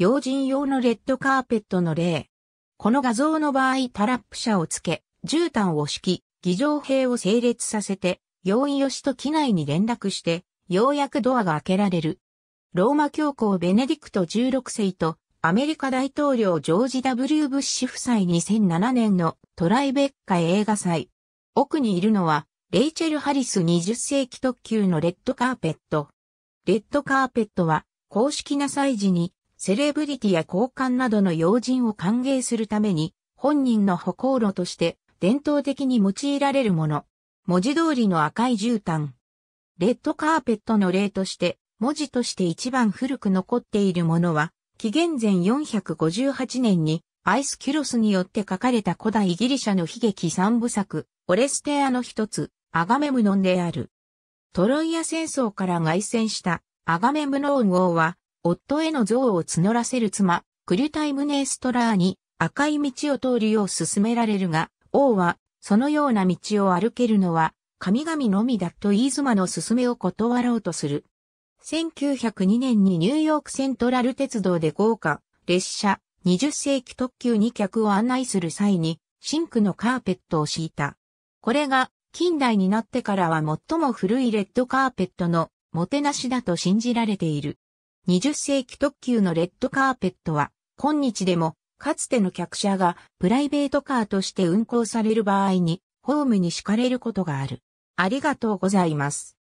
用人用のレッドカーペットの例。この画像の場合タラップ車をつけ、絨毯を敷き、儀仗兵を整列させて、要員しと機内に連絡して、ようやくドアが開けられる。ローマ教皇ベネディクト16世とアメリカ大統領ジョージ W. ブッシュ夫妻2007年のトライベッカ映画祭。奥にいるのはレイチェル・ハリス20世紀特急のレッドカーペット。レッドカーペットは公式な祭事にセレブリティや交換などの要人を歓迎するために、本人の歩行路として伝統的に用いられるもの。文字通りの赤い絨毯。レッドカーペットの例として、文字として一番古く残っているものは、紀元前458年にアイスキュロスによって書かれた古代ギリシャの悲劇三部作、オレステアの一つ、アガメムノンである。トロイア戦争から凱旋したアガメムノン王は、夫への憎悪を募らせる妻、クリュタイムネーストラーに赤い道を通るよう勧められるが、王はそのような道を歩けるのは神々のみだと飯妻の勧めを断ろうとする。1902年にニューヨークセントラル鉄道で豪華列車20世紀特急に客を案内する際にシンクのカーペットを敷いた。これが近代になってからは最も古いレッドカーペットのもてなしだと信じられている。20世紀特急のレッドカーペットは、今日でも、かつての客車がプライベートカーとして運行される場合に、ホームに敷かれることがある。ありがとうございます。